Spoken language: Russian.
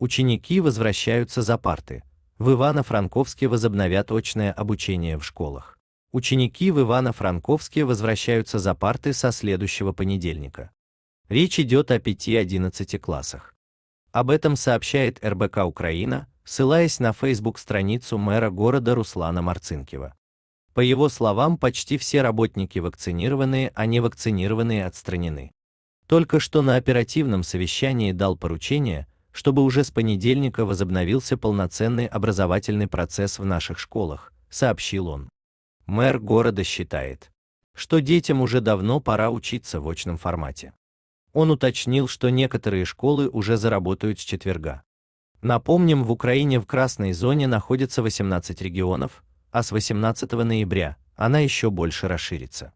Ученики возвращаются за парты. В Ивано-Франковске возобновят очное обучение в школах. Ученики в Ивано-Франковске возвращаются за парты со следующего понедельника. Речь идет о 5-11 классах. Об этом сообщает РБК Украина, ссылаясь на фейсбук страницу мэра города Руслана Марцинкива. По его словам, почти все работники вакцинированные, а не вакцинированные отстранены. Только что на оперативном совещании дал поручение чтобы уже с понедельника возобновился полноценный образовательный процесс в наших школах, сообщил он. Мэр города считает, что детям уже давно пора учиться в очном формате. Он уточнил, что некоторые школы уже заработают с четверга. Напомним, в Украине в красной зоне находится 18 регионов, а с 18 ноября она еще больше расширится.